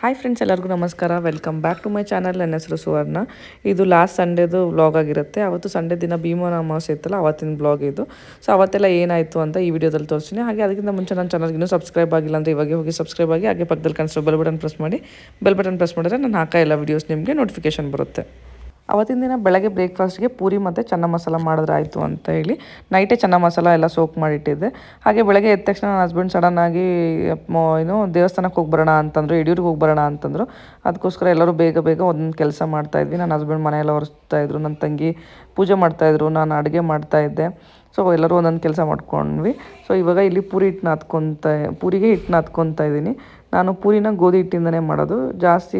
hi friends ಎಲ್ಲರಿಗೂ ನಮಸ್ಕಾರ welcome back to my channel ನನ್ನ ಹೆಸರು ಸುವರ್ಣ ಇದು ಲಾಸ್ಟ್ ಸಂಡೇದು ವ್ಲಾಗ್ ಆಗಿರುತ್ತೆ ಅವತ್ತು ಸಂಡೇ ದಿನ ಭೀಮನ ಅಮಾವಾಸ್ಯ ಇತ್ತಲ್ಲ ಅವತ್ತಿನ ಬ್ಲಾಗ್ ಇದು ಸೊ ಅವತ್ತೆಲ್ಲ ಏನಾಯಿತು ಅಂತ ಈ ವಿಡಿಯೋದಲ್ಲಿ ತೋರಿಸ್ತೀನಿ ಹಾಗೆ ಅದಕ್ಕಿಂತ ಮುಂಚೆ ನನ್ನ ಚಾನಲ್ಗೆ ಇನ್ನೂ ಸಬ್ಸ್ಕ್ರೈಬ್ ಆಗಿಲ್ಲ ಅಂದರೆ ಇವಾಗ ಹೋಗಿ ಸಬ್ಸ್ಕ್ರೈಬ್ ಆಗಿ ಹಾಗೆ ಪಕ್ಕದಲ್ಲಿ ಕಾಣಿಸೋ ಬೆಲ್ ಬಟನ್ ಪ್ರೆಸ್ ಮಾಡಿ ಬೆಲ್ ಬಟನ್ ಪ್ರೆಸ್ ಮಾಡಿದ್ರೆ ನಾನು ಹಾಕೋ ಎಲ್ಲ ವೀಡಿಯೋಸ್ ನಿಮಗೆ ನೋಟಿಫಿಕೇಶನ್ ಬರುತ್ತೆ ಅವತ್ತಿನ ದಿನ ಬೆಳಗ್ಗೆ ಬ್ರೇಕ್ಫಾಸ್ಟ್ಗೆ ಪೂರಿ ಮತ್ತು ಚೆನ್ನ ಮಸಾಲ ಮಾಡಿದ್ರಾಯಿತು ಅಂತ ಹೇಳಿ ನೈಟೇ ಚೆನ್ನ ಮಸಾಲ ಎಲ್ಲ ಸೋಕ್ ಮಾಡಿಟ್ಟಿದ್ದೆ ಹಾಗೆ ಬೆಳಗ್ಗೆ ಎದ್ದ ತಕ್ಷಣ ನನ್ನ ಹಸ್ಬೆಂಡ್ ಸಡನ್ನಾಗಿ ಏನು ದೇವಸ್ಥಾನಕ್ಕೆ ಹೋಗ್ಬರೋಣ ಬರೋಣ ಅಂತಂದರು ಯಡಿಯೂರಿಗೆ ಹೋಗಿ ಅಂತಂದರು ಅದಕ್ಕೋಸ್ಕರ ಎಲ್ಲರೂ ಬೇಗ ಬೇಗ ಒಂದು ಕೆಲಸ ಮಾಡ್ತಾಯಿದ್ವಿ ನನ್ನ ಹಸ್ಬೆಂಡ್ ಮನೆಯೆಲ್ಲ ಒರೆಸ್ತಾಯಿದ್ರು ನನ್ನ ತಂಗಿ ಪೂಜೆ ಮಾಡ್ತಾಯಿದ್ರು ನಾನು ಅಡುಗೆ ಇದ್ದೆ ಸೊ ಎಲ್ಲರೂ ಒಂದೊಂದು ಕೆಲಸ ಮಾಡ್ಕೊಂಡ್ವಿ ಸೊ ಇವಾಗ ಇಲ್ಲಿ ಪೂರಿ ಹಿಟ್ಟು ಹತ್ಕೊತ ಪೂರಿಗೆ ಹಿಟ್ಟು ನಾದ್ಕೊತಾ ಇದ್ದೀನಿ ನಾನು ಪೂರಿನ ಗೋಧಿ ಹಿಟ್ಟಿಂದನೇ ಮಾಡೋದು ಜಾಸ್ತಿ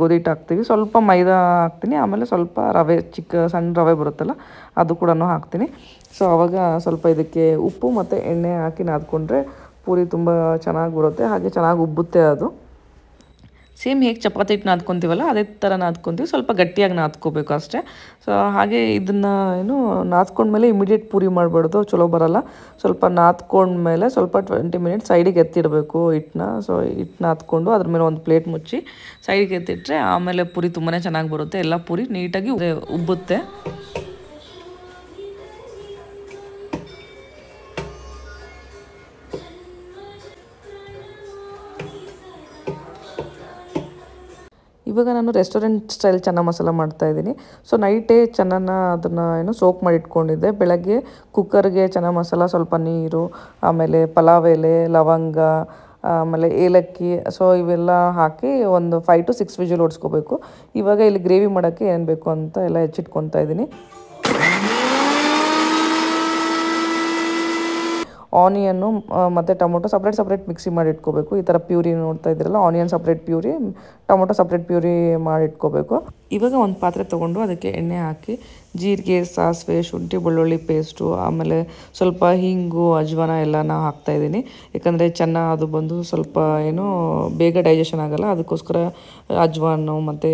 ಗೋಧಿ ಹಿಟ್ಟು ಹಾಕ್ತೀವಿ ಸ್ವಲ್ಪ ಮೈದಾ ಹಾಕ್ತೀನಿ ಆಮೇಲೆ ಸ್ವಲ್ಪ ರವೆ ಚಿಕ್ಕ ಸಣ್ಣ ರವೆ ಬರುತ್ತಲ್ಲ ಅದು ಕೂಡ ಹಾಕ್ತೀನಿ ಸೊ ಆವಾಗ ಸ್ವಲ್ಪ ಇದಕ್ಕೆ ಉಪ್ಪು ಮತ್ತು ಎಣ್ಣೆ ಹಾಕಿ ನಾದ್ಕೊಂಡ್ರೆ ಪೂರಿ ತುಂಬ ಚೆನ್ನಾಗಿ ಬರುತ್ತೆ ಹಾಗೆ ಚೆನ್ನಾಗಿ ಉಬ್ಬುತ್ತೆ ಅದು ಸೇಮ್ ಹೇಗೆ ಚಪಾತಿ ಹಿಟ್ಟು ನಾದ್ಕೊತೀವಲ್ಲ ಅದೇ ಥರ ನಾದ್ಕೊತೀವಿ ಸ್ವಲ್ಪ ಗಟ್ಟಿಯಾಗಿ ನಾದ್ಕೋಬೇಕು ಅಷ್ಟೇ ಸೊ ಹಾಗೆ ಇದನ್ನು ಏನು ನಾದ್ಕೊಂಡ್ಮೇಲೆ ಇಮಿಡಿಯೇಟ್ ಪೂರಿ ಮಾಡಬಾರ್ದು ಚಲೋ ಬರೋಲ್ಲ ಸ್ವಲ್ಪ ನಾದ್ಕೊಂಡ್ಮೇಲೆ ಸ್ವಲ್ಪ ಟ್ವೆಂಟಿ ಮಿನಿಟ್ಸ್ ಸೈಡಿಗೆ ಎತ್ತಿಡಬೇಕು ಹಿಟ್ಟನ್ನ ಸೊ ಹಿಟ್ಟು ನಾದ್ಕೊಂಡು ಅದ್ರ ಮೇಲೆ ಒಂದು ಪ್ಲೇಟ್ ಮುಚ್ಚಿ ಸೈಡಿಗೆ ಎತ್ತಿಟ್ರೆ ಆಮೇಲೆ ಪೂರಿ ತುಂಬಾ ಚೆನ್ನಾಗಿ ಬರುತ್ತೆ ಎಲ್ಲ ಪೂರಿ ನೀಟಾಗಿ ಉಬ್ಬುತ್ತೆ ಇವಾಗ ನಾನು ರೆಸ್ಟೋರೆಂಟ್ ಸ್ಟೈಲ್ ಚೆನ್ನ ಮಸಾಲ ಮಾಡ್ತಾಯಿದ್ದೀನಿ ಸೊ ನೈಟೇ ಚೆನ್ನ ಅದನ್ನು ಏನು ಸೋಕ್ ಮಾಡಿ ಇಟ್ಕೊಂಡಿದ್ದೆ ಬೆಳಗ್ಗೆ ಕುಕ್ಕರ್ಗೆ ಚೆನ್ನ ಮಸಾಲ ಸ್ವಲ್ಪ ನೀರು ಆಮೇಲೆ ಪಲಾವ್ ಎಲೆ ಲವಂಗ ಆಮೇಲೆ ಏಲಕ್ಕಿ ಸೊ ಇವೆಲ್ಲ ಹಾಕಿ ಒಂದು ಫೈವ್ ಟು ಸಿಕ್ಸ್ ವಿಜಲ್ ಓಡಿಸ್ಕೋಬೇಕು ಇವಾಗ ಇಲ್ಲಿ ಗ್ರೇವಿ ಮಾಡೋಕ್ಕೆ ಏನು ಬೇಕು ಅಂತ ಎಲ್ಲ ಹೆಚ್ಚಿಟ್ಕೊತಾ ಇದ್ದೀನಿ ಆನಿಯನ್ನು ಮತ್ತು ಟೊಮೊಟೊ ಸಪ್ರೇಟ್ ಸಪ್ರೇಟ್ ಮಿಕ್ಸಿ ಮಾಡಿ ಇಟ್ಕೋಬೇಕು ಈ ಥರ ಪ್ಯೂರಿ ನೋಡ್ತಾ ಇದ್ದೀರಲ್ಲ onion separate puree tomato separate puree ಮಾಡಿ ಇಟ್ಕೋಬೇಕು ಇವಾಗ ಒಂದು ಪಾತ್ರೆ ತೊಗೊಂಡು ಅದಕ್ಕೆ ಎಣ್ಣೆ ಹಾಕಿ ಜೀರಿಗೆ ಸಾಸಿವೆ ಶುಂಠಿ ಬೆಳ್ಳುಳ್ಳಿ ಪೇಸ್ಟು ಆಮೇಲೆ ಸ್ವಲ್ಪ ಹಿಂಗು ಅಜ್ವಾನ ಎಲ್ಲ ನಾನು ಹಾಕ್ತಾಯಿದ್ದೀನಿ ಯಾಕಂದರೆ ಚೆನ್ನಾಗಿ ಅದು ಬಂದು ಸ್ವಲ್ಪ ಏನು ಬೇಗ ಡೈಜೆಷನ್ ಆಗೋಲ್ಲ ಅದಕ್ಕೋಸ್ಕರ ಅಜ್ವಾನು ಮತ್ತು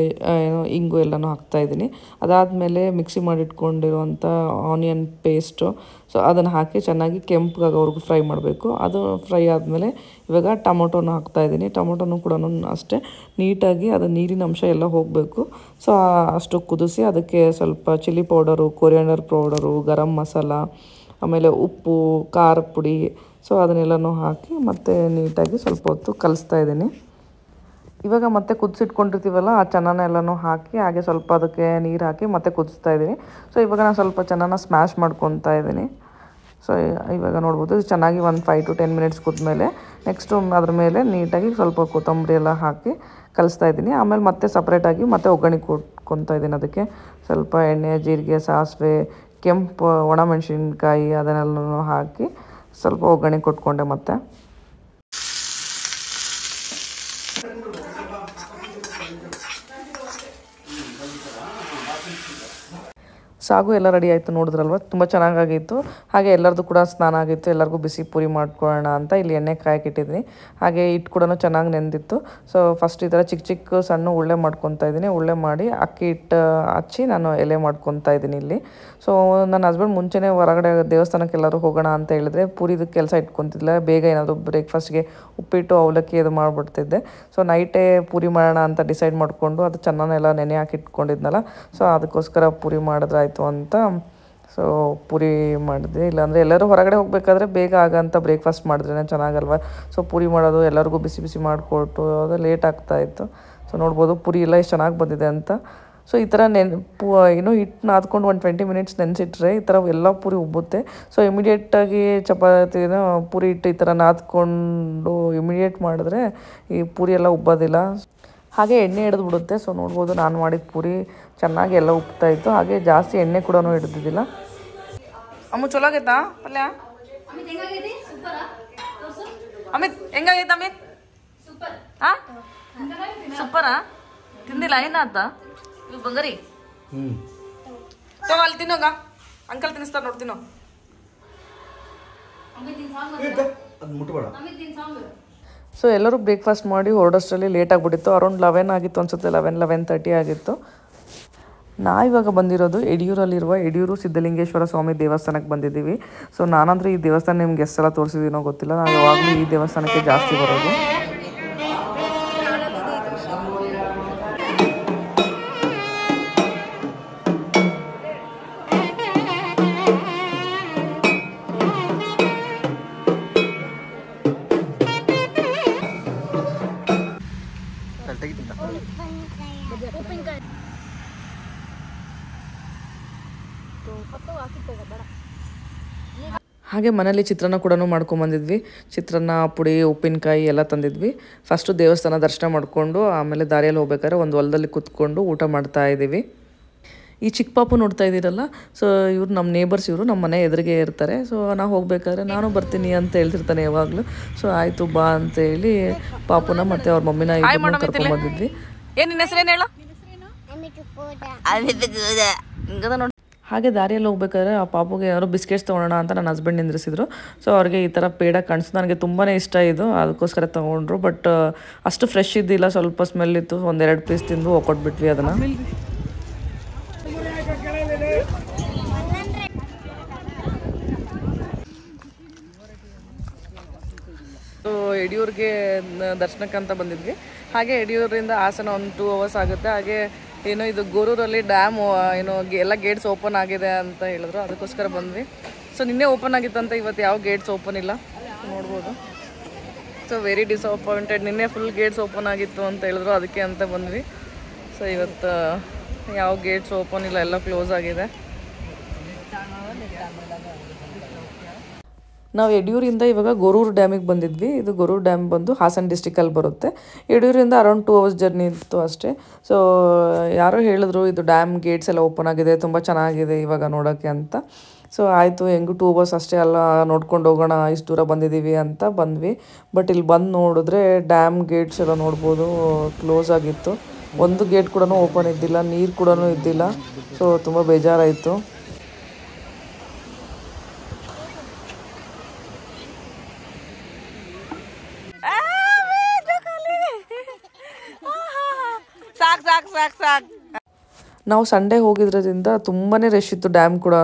ಏನು ಹಿಂಗು ಎಲ್ಲನೂ ಹಾಕ್ತಾಯಿದ್ದೀನಿ ಅದಾದಮೇಲೆ ಮಿಕ್ಸಿ ಮಾಡಿಟ್ಕೊಂಡಿರುವಂಥ ಆನಿಯನ್ ಪೇಸ್ಟು ಸೊ ಅದನ್ನು ಹಾಕಿ ಚೆನ್ನಾಗಿ ಕೆಂಪುಗಾಗವ್ರಿಗೂ ಫ್ರೈ ಮಾಡಬೇಕು ಅದು ಫ್ರೈ ಆದಮೇಲೆ ಇವಾಗ ಟೊಮೊಟೊನ ಹಾಕ್ತಾಯಿದ್ದೀನಿ ಟೊಮೊಟೋನು ಕೂಡ ಅಷ್ಟೇ ನೀಟಾಗಿ ಅದು ನೀರಿನ ಅಂಶ ಎಲ್ಲ ಹೋಗಬೇಕು ಸೊ ಅಷ್ಟು ಕುದಿಸಿ ಅದಕ್ಕೆ ಸ್ವಲ್ಪ chilli powder coriander powder garam masala ಆಮೇಲೆ ಉಪ್ಪು ಖಾರ ಪುಡಿ ಸೊ ಅದನ್ನೆಲ್ಲನೂ ಹಾಕಿ ಮತ್ತೆ ನೀಟಾಗಿ ಸ್ವಲ್ಪ ಹೊತ್ತು ಕಲಿಸ್ತಾ ಇದ್ದೀನಿ ಇವಾಗ ಮತ್ತೆ ಕುದಿಸಿಟ್ಕೊಂಡಿರ್ತೀವಲ್ಲ ಆ ಚೆನ್ನಾನ ಎಲ್ಲನೂ ಹಾಕಿ ಹಾಗೆ ಸ್ವಲ್ಪ ಅದಕ್ಕೆ ನೀರು ಹಾಕಿ ಮತ್ತೆ ಕುದಿಸ್ತಾ ಇದ್ದೀನಿ ಸೊ ಇವಾಗ ನಾನು ಸ್ವಲ್ಪ ಚೆನ್ನಾಗಿ ಸ್ಮ್ಯಾಶ್ ಮಾಡ್ಕೊತಾ ಇದ್ದೀನಿ ಸೊ ಇವಾಗ ನೋಡ್ಬೋದು ಚೆನ್ನಾಗಿ ಒಂದು ಫೈವ್ ಟು ಟೆನ್ ಮಿನಿಟ್ಸ್ ಮೇಲೆ ನೆಕ್ಸ್ಟು ಅದ್ರ ಮೇಲೆ ನೀಟಾಗಿ ಸ್ವಲ್ಪ ಕೊತ್ತಂಬರಿ ಎಲ್ಲ ಹಾಕಿ ಕಲಿಸ್ತಾ ಇದ್ದೀನಿ ಆಮೇಲೆ ಮತ್ತೆ ಸಪ್ರೇಟಾಗಿ ಮತ್ತೆ ಒಗ್ಗರಣೆ ಕೊಟ್ಕೊತಾ ಇದ್ದೀನಿ ಅದಕ್ಕೆ ಸ್ವಲ್ಪ ಎಣ್ಣೆ ಜೀರಿಗೆ ಸಾಸಿವೆ ಕೆಂಪು ಒಣಮೆಣಸಿನ್ಕಾಯಿ ಅದನ್ನೆಲ್ಲ ಹಾಕಿ ಸ್ವಲ್ಪ ಒಗ್ಗರಣೆ ಕೊಟ್ಕೊಂಡೆ ಮತ್ತೆ ಸಾಗು ಎಲ್ಲ ರೆಡಿ ಆಯಿತು ನೋಡಿದ್ರಲ್ವ ತುಂಬ ಚೆನ್ನಾಗಾಗಿತ್ತು ಹಾಗೆ ಎಲ್ಲರದ್ದು ಕೂಡ ಸ್ನಾನ ಆಗಿತ್ತು ಎಲ್ಲರಿಗೂ ಬಿಸಿ ಪೂರಿ ಮಾಡ್ಕೊಳ್ಳೋಣ ಅಂತ ಇಲ್ಲಿ ಎಣ್ಣೆ ಕಾಯಕ್ಕಿಟ್ಟಿದ್ದೀನಿ ಹಾಗೆ ಹಿಟ್ಟು ಕೂಡ ಚೆನ್ನಾಗಿ ನೆನೆದಿತ್ತು ಸೊ ಫಸ್ಟ್ ಈ ಥರ ಚಿಕ್ಕ ಚಿಕ್ಕ ಸಣ್ಣ ಉಳ್ಳೆ ಮಾಡ್ಕೊತಾ ಇದ್ದೀನಿ ಉಳ್ಳೆ ಮಾಡಿ ಅಕ್ಕಿ ಹಿಟ್ಟು ಹಚ್ಚಿ ನಾನು ಎಲೆ ಮಾಡ್ಕೊತಾ ಇದ್ದೀನಿ ಇಲ್ಲಿ ಸೊ ನನ್ನ ಹಸ್ಬೆಂಡ್ ಮುಂಚೆನೇ ಹೊರಗಡೆ ದೇವಸ್ಥಾನಕ್ಕೆ ಎಲ್ಲರೂ ಹೋಗೋಣ ಅಂತ ಹೇಳಿದ್ರೆ ಪೂರಿದ ಕೆಲಸ ಇಟ್ಕೊತಿದ್ದಿಲ್ಲ ಬೇಗ ಏನಾದರೂ ಬ್ರೇಕ್ಫಾಸ್ಟ್ಗೆ ಉಪ್ಪಿಟ್ಟು ಅವಲಕ್ಕಿ ಅದು ಮಾಡಿಬಿಡ್ತಿದ್ದೆ ಸೊ ನೈಟೇ ಪೂರಿ ಮಾಡೋಣ ಅಂತ ಡಿಸೈಡ್ ಮಾಡಿಕೊಂಡು ಅದು ಚೆನ್ನಾನೆಲ್ಲ ನೆನೆ ಹಾಕಿ ಇಟ್ಕೊಂಡಿದ್ನಲ್ಲ ಸೊ ಅದಕ್ಕೋಸ್ಕರ ಪೂರಿ ಮಾಡಿದ್ರೆ ಆಯಿತು ಆಯಿತು ಅಂತ ಸೊ ಪೂರಿ ಮಾಡಿದೆ ಇಲ್ಲಾಂದರೆ ಎಲ್ಲರೂ ಹೊರಗಡೆ ಹೋಗಬೇಕಾದ್ರೆ ಬೇಗ ಆಗಂತ ಬ್ರೇಕ್ಫಾಸ್ಟ್ ಮಾಡಿದ್ರೇ ಚೆನ್ನಾಗಲ್ವ ಸೊ ಪೂರಿ ಮಾಡೋದು ಎಲ್ಲರಿಗೂ ಬಿಸಿ ಬಿಸಿ ಮಾಡಿಕೊಟ್ಟು ಅದು ಲೇಟ್ ಆಗ್ತಾಯಿತ್ತು ಸೊ ನೋಡ್ಬೋದು ಪೂರಿ ಎಲ್ಲ ಎಷ್ಟು ಚೆನ್ನಾಗಿ ಬಂದಿದೆ ಅಂತ ಸೊ ಈ ಥರ ನೆನಪು ಏನು ಹಿಟ್ಟು ನಾದ್ಕೊಂಡು ಒಂದು ಟ್ವೆಂಟಿ ಮಿನಿಟ್ಸ್ ನೆನೆಸಿಟ್ರೆ ಈ ಥರ ಎಲ್ಲ ಪೂರಿ ಉಬ್ಬುತ್ತೆ ಸೊ ಇಮಿಡಿಯೇಟಾಗಿ ಚಪಾತಿನ ಪೂರಿ ಹಿಟ್ಟು ಈ ಥರ ನಾದ್ಕೊಂಡು ಇಮಿಡಿಯೇಟ್ ಮಾಡಿದ್ರೆ ಈ ಪೂರಿ ಎಲ್ಲ ಉಬ್ಬೋದಿಲ್ಲ ಹಾಗೆ ಎಣ್ಣೆ ಬಿಡುತ್ತೆ ಸೊ ನೋಡ್ಬೋದು ನಾನು ಮಾಡಿದ ಪೂರಿ ಚೆನ್ನಾಗಿ ಎಲ್ಲ ಉಪ್ತಾ ಇತ್ತು ಹಾಗೆ ಜಾಸ್ತಿ ಎಣ್ಣೆ ಕೂಡ ಹಿಡಿದಿದ್ದಿಲ್ಲ ಅಮ್ಮ ಚಲೋ ಆಗೈತಾ ಪಲ್ಯ ಅಮಿತ್ ಹೆಂಗಾಗೈತೆ ಅಮಿತ್ ಹಾಂ ತಿಂದಿಲ್ಲ ಏನಾತ ಇವು ಬಂಗಾರಿ ತಗೋ ಅಲ್ಲಿ ತಿನ್ನೋಗ ಅಂಕಲ್ ತಿನ್ನಿಸ್ತಾರ ನೋಡ್ತೀನೋ ಮುಟ್ಬೇಡ ಸೊ ಎಲ್ಲರೂ ಬ್ರೇಕ್ಫಾಸ್ಟ್ ಮಾಡಿ ಹೊರಡೋಷ್ಟರಲ್ಲಿ ಲೇಟ್ ಆಗಿಬಿಟ್ಟಿತ್ತು ಅರೌಂಡ್ ಲೆವೆನ್ ಆಗಿತ್ತು ಅನಿಸುತ್ತೆ ಲೆವೆನ್ ಲೆವೆನ್ ತರ್ಟಿ ಆಗಿತ್ತು ನಾ ಇವಾಗ ಬಂದಿರೋದು ಯಡಿಯೂರಲ್ಲಿರುವ ಯಡಿಯೂರು ಸಿದ್ಧಲಿಂಗೇಶ್ವರ ಸ್ವಾಮಿ ದೇವಸ್ಥಾನಕ್ಕೆ ಬಂದಿದ್ದೀವಿ ಸೊ ನಾನಂದರೆ ಈ ದೇವಸ್ಥಾನ ನಿಮ್ಗೆ ಸಲ ತೋರಿಸಿದ್ದೀನೋ ಗೊತ್ತಿಲ್ಲ ನಾನು ಯಾವಾಗಲೂ ಈ ದೇವಸ್ಥಾನಕ್ಕೆ ಜಾಸ್ತಿ ಬರೋದು ಹಾಗೆ ಮನೇಲಿ ಚಿತ್ರಾನ್ನ ಕೂಡ ಬಂದಿದ್ವಿ ಚಿತ್ರಾನ್ನ ಪುಡಿ ಉಪ್ಪಿನಕಾಯಿ ಎಲ್ಲ ತಂದಿದ್ವಿ ಫಸ್ಟ್ ದೇವಸ್ಥಾನ ದರ್ಶನ ಮಾಡಿಕೊಂಡು ಆಮೇಲೆ ದಾರಿಯಲ್ಲಿ ಹೋಗ್ಬೇಕಾದ್ರೆ ಒಂದು ಹೊಲದಲ್ಲಿ ಕುತ್ಕೊಂಡು ಊಟ ಮಾಡ್ತಾ ಇದ್ದೀವಿ ಈ ಚಿಕ್ಕ ಪಾಪು ನೋಡ್ತಾ ಇದ್ದೀರಲ್ಲ ಸೊ ಇವ್ರು ನಮ್ಮ ನೇಬರ್ಸ್ ಇವರು ನಮ್ಮ ಮನೆ ಎದುರಿಗೆ ಇರ್ತಾರೆ ಸೊ ನಾವು ಹೋಗ್ಬೇಕಾದ್ರೆ ನಾನು ಬರ್ತೀನಿ ಅಂತ ಹೇಳ್ತಿರ್ತಾನೆ ಯಾವಾಗಲೂ ಸೊ ಆಯಿತು ಬಾ ಅಂತೇಳಿ ಪಾಪುನ ಮತ್ತು ಅವ್ರ ಮಮ್ಮಿನ ಕರ್ಕೊಂಡು ಬಂದಿದ್ವಿ ಏನ್ ನಿನ್ನ ಏನು ಹೇಳು ಹಾಗೆ ದಾರಿಯಲ್ಲಿ ಹೋಗ್ಬೇಕಾದ್ರೆ ಆ ಪಾಪುಗೆ ಯಾರು ಬಿಸ್ಕೆಟ್ಸ್ ತೊಗೊಳೋಣ ಅಂತ ನನ್ನ ಹಸ್ಬೆಂಡ್ ನಿಂದ್ರಿಸಿದ್ರು ಸೊ ಅವ್ರಿಗೆ ಈ ಥರ ಪೇಡ ಕಾಣಿಸ್ತು ನನಗೆ ತುಂಬಾ ಇಷ್ಟ ಇದು ಅದಕ್ಕೋಸ್ಕರ ತೊಗೊಂಡ್ರು ಬಟ್ ಅಷ್ಟು ಫ್ರೆಶ್ ಇದ್ದಿಲ್ಲ ಸ್ವಲ್ಪ ಸ್ಮೆಲ್ ಇತ್ತು ಒಂದೆರಡು ಪೀಸ್ ತಿಂದು ಒಕ್ಕೊಟ್ಬಿಟ್ವಿ ಅದನ್ನ ಯಡಿಯೂರಿಗೆ ದರ್ಶನಕ್ಕಂತ ಬಂದಿದ್ವಿ ಹಾಗೆ ಯಡಿಯೂರಿಂದ ಹಾಸನ ಒಂದು ಟೂ ಅವರ್ಸ್ ಆಗುತ್ತೆ ಹಾಗೆ ಏನೋ ಇದು ಗೋರೂರಲ್ಲಿ ಡ್ಯಾಮ್ ಏನು ಎಲ್ಲ ಗೇಟ್ಸ್ ಓಪನ್ ಆಗಿದೆ ಅಂತ ಹೇಳಿದ್ರು ಅದಕ್ಕೋಸ್ಕರ ಬಂದ್ವಿ ಸೊ ನಿನ್ನೆ ಓಪನ್ ಆಗಿತ್ತಂತ ಇವತ್ತು ಯಾವ ಗೇಟ್ಸ್ ಓಪನ್ ಇಲ್ಲ ನೋಡ್ಬೋದು ಸೊ ವೆರಿ ಡಿಸಪಾಯಿಂಟೆಡ್ ನಿನ್ನೆ ಫುಲ್ ಗೇಟ್ಸ್ ಓಪನ್ ಆಗಿತ್ತು ಅಂತ ಹೇಳಿದ್ರು ಅದಕ್ಕೆ ಅಂತ ಬಂದ್ವಿ ಸೊ ಇವತ್ತು ಯಾವ ಗೇಟ್ಸ್ ಓಪನ್ ಇಲ್ಲ ಎಲ್ಲ ಕ್ಲೋಸ್ ಆಗಿದೆ ನಾವು ಯಡಿಯೂರಿಂದ ಇವಾಗ ಗೊರೂರು ಡ್ಯಾಮಿಗೆ ಬಂದಿದ್ವಿ ಇದು ಗೊರೂರು ಡ್ಯಾಮ್ ಬಂದು ಹಾಸನ ಡಿಸ್ಟಿಕಲ್ಲಿ ಬರುತ್ತೆ ಯಡಿಯೂರಿಂದ ಅರೌಂಡ್ ಟೂ ಅವರ್ಸ್ ಜರ್ನಿ ಇತ್ತು ಅಷ್ಟೇ ಸೊ ಯಾರೋ ಹೇಳಿದ್ರು ಇದು ಡ್ಯಾಮ್ ಗೇಟ್ಸ್ ಎಲ್ಲ ಓಪನ್ ಆಗಿದೆ ತುಂಬ ಚೆನ್ನಾಗಿದೆ ಇವಾಗ ನೋಡೋಕ್ಕೆ ಅಂತ ಸೊ ಆಯಿತು ಹೆಂಗು ಟೂ ಅವರ್ಸ್ ಅಷ್ಟೇ ಅಲ್ಲ ನೋಡ್ಕೊಂಡು ಹೋಗೋಣ ಇಷ್ಟು ದೂರ ಬಂದಿದ್ದೀವಿ ಅಂತ ಬಂದ್ವಿ ಬಟ್ ಇಲ್ಲಿ ಬಂದು ನೋಡಿದ್ರೆ ಡ್ಯಾಮ್ ಗೇಟ್ಸ್ ಎಲ್ಲ ನೋಡ್ಬೋದು ಕ್ಲೋಸ್ ಆಗಿತ್ತು ಒಂದು ಗೇಟ್ ಕೂಡ ಓಪನ್ ಇದ್ದಿಲ್ಲ ನೀರು ಕೂಡ ಇದ್ದಿಲ್ಲ ಸೊ ತುಂಬ ಬೇಜಾರಾಯಿತು ನಾವು ಸಂಡೇ ಹೋಗಿದ್ರಿಂದ ತುಂಬಾ ರಶ್ ಇತ್ತು ಡ್ಯಾಮ್ ಕೂಡ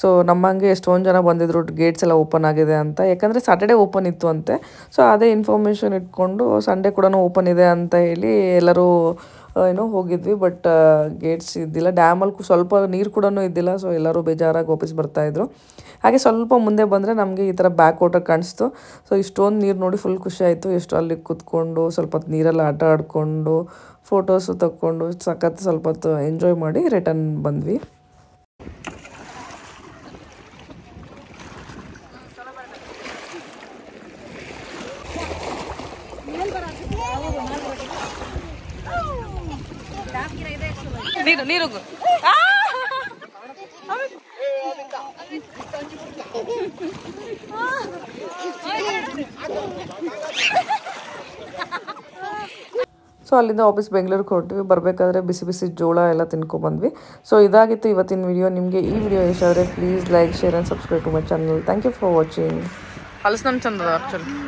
ಸೊ ನಮ್ಮಂಗೆ ಎಷ್ಟೊಂದು ಜನ ಬಂದಿದ್ರು ಗೇಟ್ಸ್ ಎಲ್ಲ ಓಪನ್ ಆಗಿದೆ ಅಂತ ಯಾಕಂದರೆ ಸಾಟರ್ಡೆ ಓಪನ್ ಇತ್ತು ಅಂತೆ ಸೊ ಅದೇ ಇನ್ಫಾರ್ಮೇಷನ್ ಇಟ್ಕೊಂಡು ಸಂಡೇ ಕೂಡ ಓಪನ್ ಇದೆ ಅಂತ ಹೇಳಿ ಎಲ್ಲರೂ ಏನೋ ಹೋಗಿದ್ವಿ ಬಟ್ ಗೇಟ್ಸ್ ಇದ್ದಿಲ್ಲ ಡ್ಯಾಮಲ್ಲಿ ಸ್ವಲ್ಪ ನೀರು ಕೂಡ ಇದ್ದಿಲ್ಲ ಸೊ ಎಲ್ಲರೂ ಬೇಜಾರಾಗಿ ವಾಪಸ್ ಬರ್ತಾಯಿದ್ರು ಹಾಗೆ ಸ್ವಲ್ಪ ಮುಂದೆ ಬಂದರೆ ನಮಗೆ ಈ ಥರ ಬ್ಯಾಕ್ ವಾಟರ್ ಕಾಣಿಸ್ತು ಸೊ ಇಷ್ಟೊಂದು ನೀರು ನೋಡಿ ಫುಲ್ ಖುಷಿ ಆಯಿತು ಎಷ್ಟು ಅಲ್ಲಿ ಕೂತ್ಕೊಂಡು ಸ್ವಲ್ಪ ಹೊತ್ತು ನೀರಲ್ಲಿ ಆಟ ಆಡಿಕೊಂಡು ಫೋಟೋಸು ತಕ್ಕೊಂಡು ಸಖತ್ ಸ್ವಲ್ಪ ಹೊತ್ತು ಎಂಜಾಯ್ ಮಾಡಿ ರಿಟರ್ನ್ ಬಂದ್ವಿ ನೀರು ನೀರು ಸೊ ಅಲ್ಲಿಂದ ವಾಪಸ್ ಬೆಂಗಳೂರಿಗೆ ಹೊರಟ್ವಿ ಬರಬೇಕಾದ್ರೆ ಬಿಸಿ ಬಿಸಿ ಜೋಳ ಎಲ್ಲ ಬಂದ್ವಿ ಸೊ ಇದಾಗಿತ್ತು ಇವತ್ತಿನ ವಿಡಿಯೋ ನಿಮಗೆ ಈ ವಿಡಿಯೋ ಇಷ್ಟ ಆದರೆ please like share and subscribe to my channel thank you for watching ಹಲಸು ನಮ್ಮ ಚಂದ ಆ್ಯಕ್ಚುಲಿ